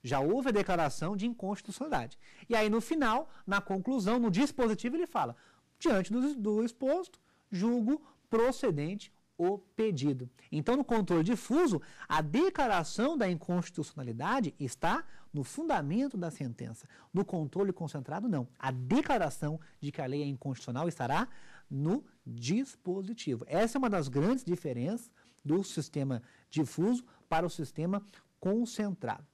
Já houve a declaração de inconstitucionalidade. E aí, no final, na conclusão, no dispositivo, ele fala: diante do, do exposto, julgo procedente o pedido. Então, no controle difuso, a declaração da inconstitucionalidade está no fundamento da sentença. No controle concentrado, não. A declaração de que a lei é inconstitucional estará no dispositivo. Essa é uma das grandes diferenças do sistema difuso para o sistema concentrado.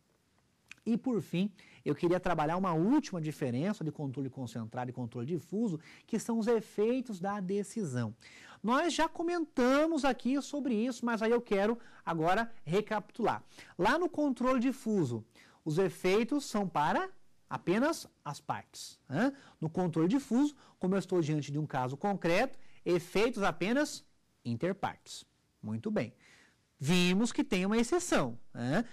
E por fim, eu queria trabalhar uma última diferença de controle concentrado e controle difuso, que são os efeitos da decisão. Nós já comentamos aqui sobre isso, mas aí eu quero agora recapitular. Lá no controle difuso, os efeitos são para apenas as partes. Né? No controle difuso, como eu estou diante de um caso concreto, efeitos apenas interpartes. Muito bem. Vimos que tem uma exceção. Né?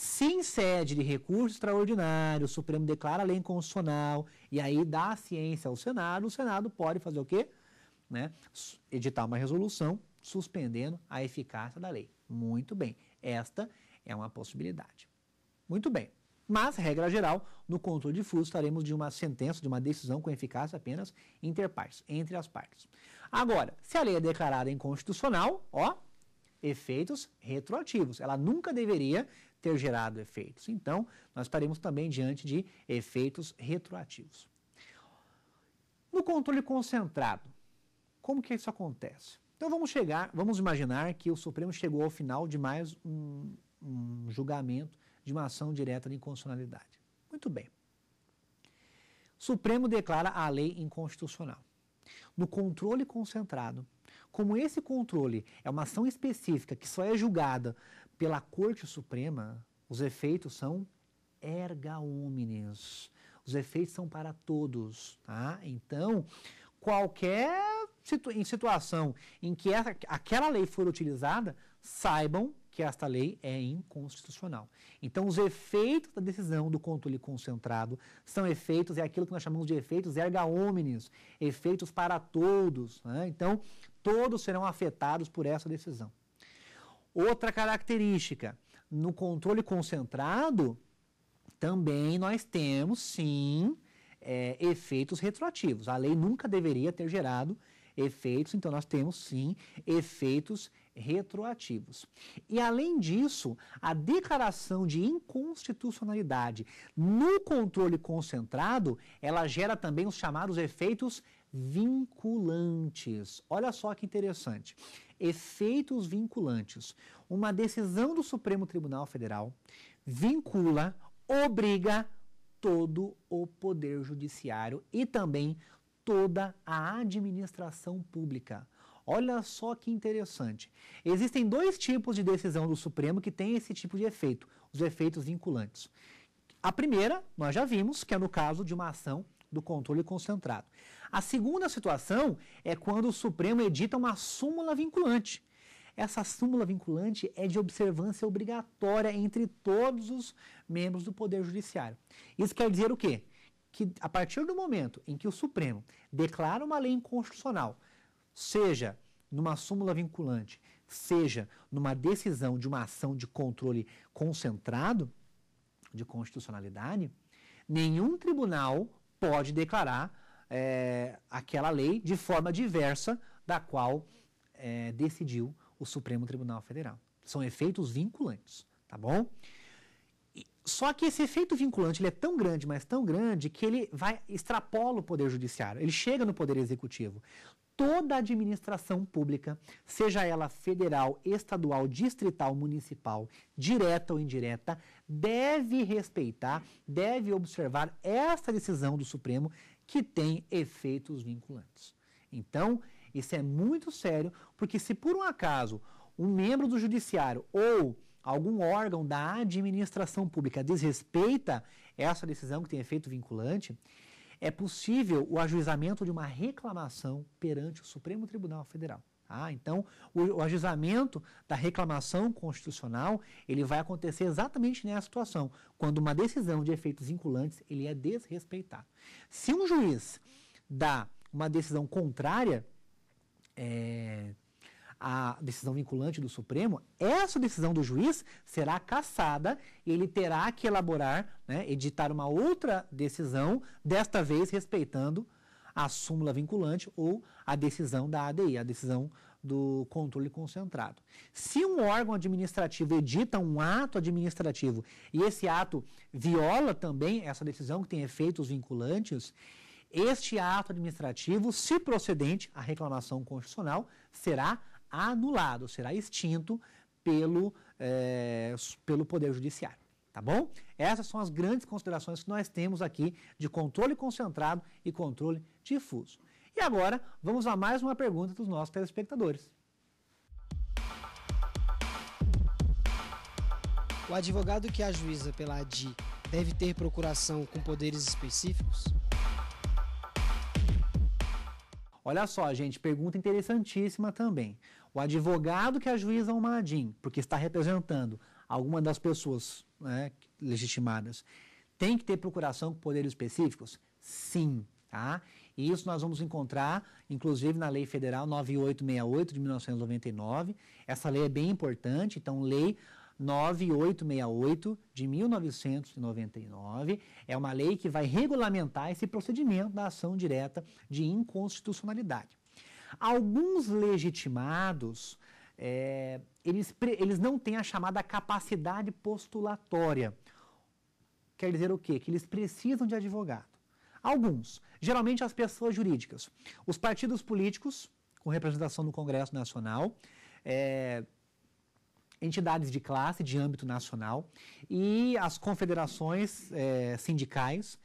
Se em sede de recurso extraordinário, o Supremo declara a lei inconstitucional e aí dá a ciência ao Senado, o Senado pode fazer o quê? Né? Editar uma resolução suspendendo a eficácia da lei. Muito bem, esta é uma possibilidade. Muito bem. Mas, regra geral, no controle difuso estaremos de uma sentença, de uma decisão com eficácia apenas inter partes, entre as partes. Agora, se a lei é declarada inconstitucional, ó, efeitos retroativos. Ela nunca deveria ter gerado efeitos. Então, nós estaremos também diante de efeitos retroativos. No controle concentrado, como que isso acontece? Então vamos chegar, vamos imaginar que o Supremo chegou ao final de mais um, um julgamento de uma ação direta de inconstitucionalidade. Muito bem. O Supremo declara a lei inconstitucional. No controle concentrado, como esse controle é uma ação específica que só é julgada pela Corte Suprema, os efeitos são erga omnes. Os efeitos são para todos, tá? Então, qualquer situ em situação em que essa, aquela lei for utilizada, saibam que esta lei é inconstitucional. Então, os efeitos da decisão do controle concentrado são efeitos, é aquilo que nós chamamos de efeitos erga omnes, efeitos para todos. Né? Então, todos serão afetados por essa decisão. Outra característica, no controle concentrado, também nós temos, sim, é, efeitos retroativos. A lei nunca deveria ter gerado efeitos, então nós temos, sim, efeitos retroativos. E além disso, a declaração de inconstitucionalidade no controle concentrado, ela gera também os chamados efeitos vinculantes. Olha só que interessante efeitos vinculantes. Uma decisão do Supremo Tribunal Federal vincula, obriga todo o poder judiciário e também toda a administração pública. Olha só que interessante. Existem dois tipos de decisão do Supremo que tem esse tipo de efeito, os efeitos vinculantes. A primeira, nós já vimos, que é no caso de uma ação do controle concentrado. A segunda situação é quando o Supremo edita uma súmula vinculante. Essa súmula vinculante é de observância obrigatória entre todos os membros do Poder Judiciário. Isso quer dizer o quê? Que a partir do momento em que o Supremo declara uma lei inconstitucional, seja numa súmula vinculante, seja numa decisão de uma ação de controle concentrado de constitucionalidade, nenhum tribunal pode declarar é, aquela lei de forma diversa da qual é, decidiu o Supremo Tribunal Federal. São efeitos vinculantes, tá bom? E, só que esse efeito vinculante ele é tão grande, mas tão grande, que ele vai extrapola o poder judiciário, ele chega no poder executivo. Toda a administração pública, seja ela federal, estadual, distrital, municipal, direta ou indireta, deve respeitar, deve observar essa decisão do Supremo que tem efeitos vinculantes. Então, isso é muito sério, porque se por um acaso um membro do judiciário ou algum órgão da administração pública desrespeita essa decisão que tem efeito vinculante, é possível o ajuizamento de uma reclamação perante o Supremo Tribunal Federal. Ah, então, o, o ajuizamento da reclamação constitucional ele vai acontecer exatamente nessa situação, quando uma decisão de efeitos vinculantes ele é desrespeitada. Se um juiz dá uma decisão contrária é, à decisão vinculante do Supremo, essa decisão do juiz será cassada e ele terá que elaborar, né, editar uma outra decisão, desta vez respeitando a súmula vinculante ou a decisão da ADI, a decisão do controle concentrado. Se um órgão administrativo edita um ato administrativo e esse ato viola também essa decisão que tem efeitos vinculantes, este ato administrativo, se procedente à reclamação constitucional, será anulado, será extinto pelo, é, pelo Poder Judiciário. Tá bom? Essas são as grandes considerações que nós temos aqui de controle concentrado e controle difuso. E agora, vamos a mais uma pergunta dos nossos telespectadores. O advogado que ajuiza pela ADI deve ter procuração com poderes específicos? Olha só, gente, pergunta interessantíssima também. O advogado que ajuiza uma ADIM, porque está representando alguma das pessoas né, legitimadas, tem que ter procuração com poderes específicos? Sim, tá? E isso nós vamos encontrar, inclusive, na Lei Federal 9868 de 1999. Essa lei é bem importante, então, Lei 9868 de 1999 é uma lei que vai regulamentar esse procedimento da ação direta de inconstitucionalidade. Alguns legitimados, é, eles, eles não têm a chamada capacidade postulatória. Quer dizer o quê? Que eles precisam de advogado. Alguns, geralmente as pessoas jurídicas. Os partidos políticos, com representação no Congresso Nacional, é, entidades de classe de âmbito nacional e as confederações é, sindicais.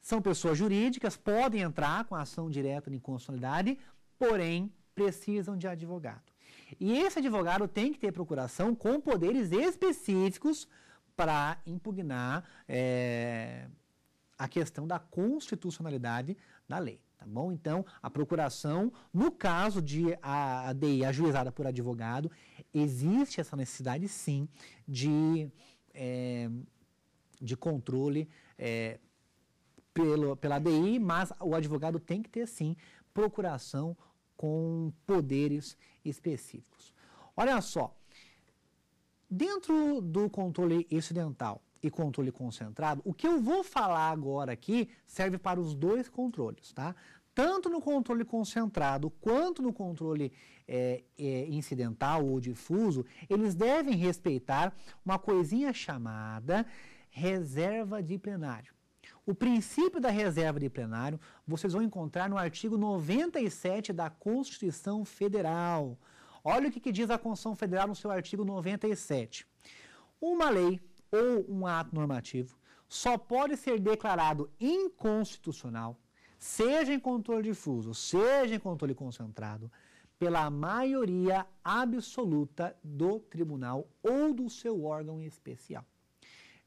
São pessoas jurídicas, podem entrar com ação direta de inconstitucionalidade, porém precisam de advogado. E esse advogado tem que ter procuração com poderes específicos para impugnar. É, a questão da constitucionalidade da lei. Tá bom? Então, a procuração, no caso de a, DI ajuizada por advogado, existe essa necessidade sim de, é, de controle é, pelo, pela DI, mas o advogado tem que ter sim procuração com poderes específicos. Olha só, dentro do controle incidental, e controle concentrado, o que eu vou falar agora aqui serve para os dois controles, tá? Tanto no controle concentrado quanto no controle é, é, incidental ou difuso, eles devem respeitar uma coisinha chamada reserva de plenário. O princípio da reserva de plenário vocês vão encontrar no artigo 97 da Constituição Federal. Olha o que, que diz a Constituição Federal no seu artigo 97. Uma lei ou um ato normativo só pode ser declarado inconstitucional, seja em controle difuso, seja em controle concentrado, pela maioria absoluta do tribunal ou do seu órgão especial.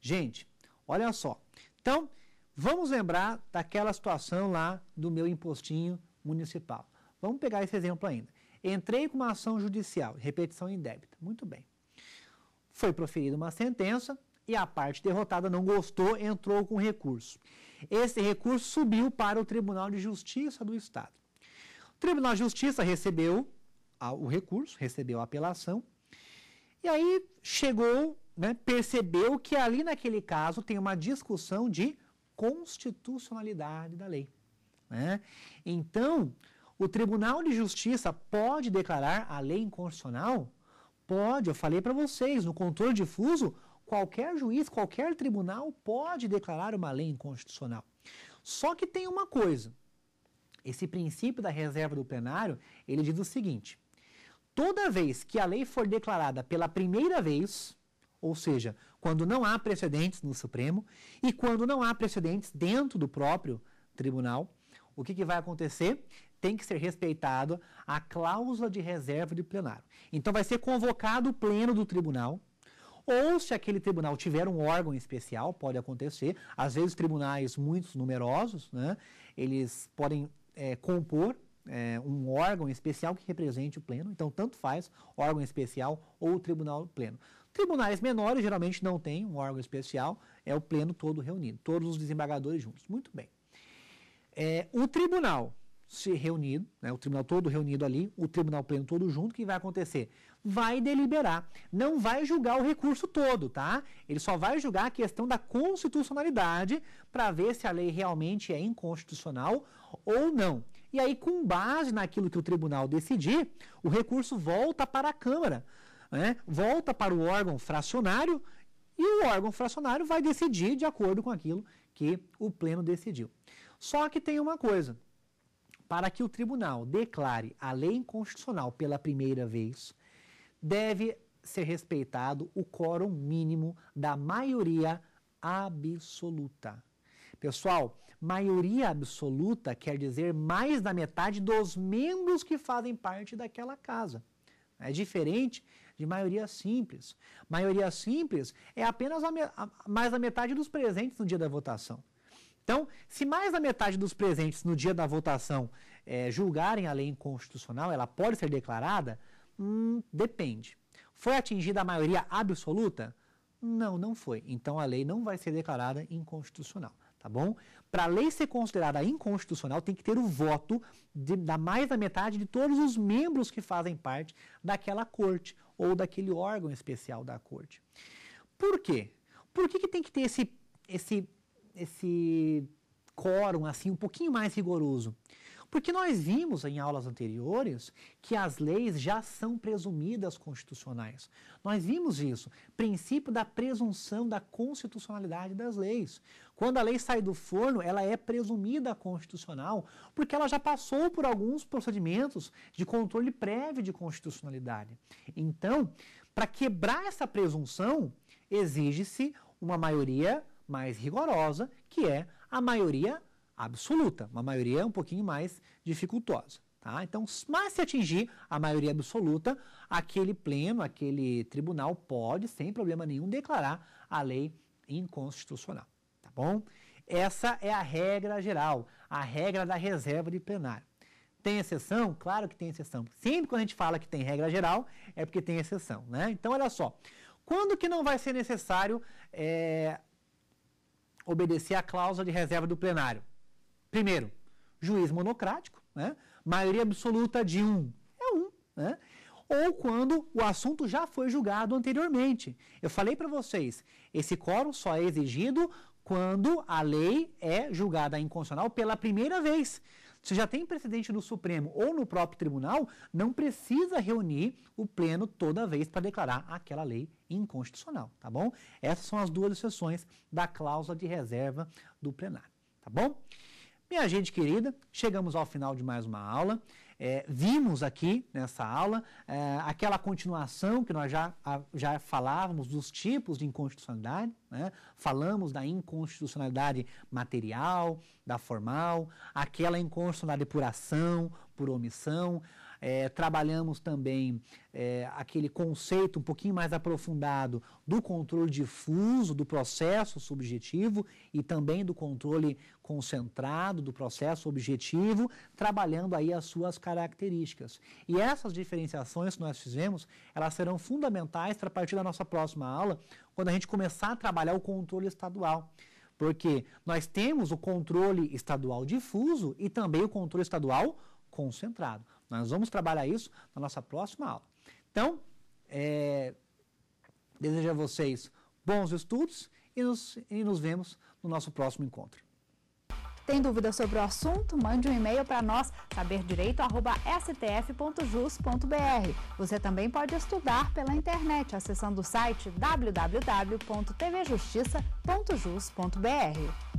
Gente, olha só. Então, vamos lembrar daquela situação lá do meu impostinho municipal. Vamos pegar esse exemplo ainda. Entrei com uma ação judicial, repetição indébita. Muito bem. Foi proferida uma sentença, e a parte derrotada não gostou, entrou com recurso. Esse recurso subiu para o Tribunal de Justiça do Estado. O Tribunal de Justiça recebeu o recurso, recebeu a apelação, e aí chegou, né, percebeu que ali naquele caso tem uma discussão de constitucionalidade da lei. Né? Então, o Tribunal de Justiça pode declarar a lei inconstitucional? Pode, eu falei para vocês, no controle difuso, Qualquer juiz, qualquer tribunal pode declarar uma lei inconstitucional. Só que tem uma coisa. Esse princípio da reserva do plenário, ele diz o seguinte: toda vez que a lei for declarada pela primeira vez, ou seja, quando não há precedentes no Supremo e quando não há precedentes dentro do próprio tribunal, o que, que vai acontecer? Tem que ser respeitada a cláusula de reserva de plenário. Então, vai ser convocado o pleno do tribunal ou se aquele tribunal tiver um órgão especial, pode acontecer. Às vezes, tribunais muito numerosos, né, eles podem é, compor é, um órgão especial que represente o pleno. Então, tanto faz órgão especial ou tribunal pleno. Tribunais menores geralmente não têm um órgão especial, é o pleno todo reunido, todos os desembargadores juntos. Muito bem. É, o tribunal se reunido, né, o tribunal todo reunido ali, o tribunal pleno todo junto, o que vai acontecer? Vai deliberar. Não vai julgar o recurso todo, tá? Ele só vai julgar a questão da constitucionalidade para ver se a lei realmente é inconstitucional ou não. E aí, com base naquilo que o tribunal decidir, o recurso volta para a Câmara, né? volta para o órgão fracionário e o órgão fracionário vai decidir de acordo com aquilo que o pleno decidiu. Só que tem uma coisa para que o tribunal declare a lei inconstitucional pela primeira vez, deve ser respeitado o quórum mínimo da maioria absoluta. Pessoal, maioria absoluta quer dizer mais da metade dos membros que fazem parte daquela casa. É diferente de maioria simples. Maioria simples é apenas a, a, mais da metade dos presentes no dia da votação. Então, se mais da metade dos presentes no dia da votação é, julgarem a lei inconstitucional, ela pode ser declarada? Hum, depende. Foi atingida a maioria absoluta? Não, não foi. Então a lei não vai ser declarada inconstitucional, tá bom? Para a lei ser considerada inconstitucional, tem que ter o voto de, da mais da metade de todos os membros que fazem parte daquela corte ou daquele órgão especial da corte. Por quê? Por que, que tem que ter esse, esse esse quórum assim um pouquinho mais rigoroso? Porque nós vimos em aulas anteriores que as leis já são presumidas constitucionais. Nós vimos isso, princípio da presunção da constitucionalidade das leis. Quando a lei sai do forno, ela é presumida constitucional, porque ela já passou por alguns procedimentos de controle prévio de constitucionalidade. Então, para quebrar essa presunção, exige-se uma maioria mais rigorosa, que é a maioria absoluta, uma maioria um pouquinho mais dificultosa. Tá? Então, mas se atingir a maioria absoluta, aquele pleno, aquele tribunal pode, sem problema nenhum, declarar a lei inconstitucional. Tá bom? Essa é a regra geral, a regra da reserva de plenário. Tem exceção? Claro que tem exceção. Sempre quando a gente fala que tem regra geral, é porque tem exceção, né? Então, olha só. Quando que não vai ser necessário é, obedecer à cláusula de reserva do plenário. Primeiro, juiz monocrático, né? maioria absoluta de um, é um, né? ou quando o assunto já foi julgado anteriormente. Eu falei para vocês, esse quórum só é exigido quando a lei é julgada inconstitucional pela primeira vez. Se já tem precedente no Supremo ou no próprio tribunal, não precisa reunir o pleno toda vez para declarar aquela lei inconstitucional, tá bom? Essas são as duas exceções da cláusula de reserva do plenário, tá bom? Minha gente querida, chegamos ao final de mais uma aula. É, vimos aqui nessa aula é, aquela continuação que nós já, já falávamos dos tipos de inconstitucionalidade, né? falamos da inconstitucionalidade material, da formal, aquela inconstitucionalidade por ação, por omissão, é, trabalhamos também é, aquele conceito um pouquinho mais aprofundado do controle difuso do processo subjetivo e também do controle concentrado do processo objetivo, trabalhando aí as suas características. E essas diferenciações que nós fizemos, elas serão fundamentais a partir da nossa próxima aula, quando a gente começar a trabalhar o controle estadual porque nós temos o controle estadual difuso e também o controle estadual concentrado. Nós vamos trabalhar isso na nossa próxima aula. Então, é, desejo a vocês bons estudos e nos, e nos vemos no nosso próximo encontro. Tem dúvida sobre o assunto? Mande um e-mail para nós, saberdireito.stf.jus.br. Você também pode estudar pela internet, acessando o site www.tvjustiça.jus.br.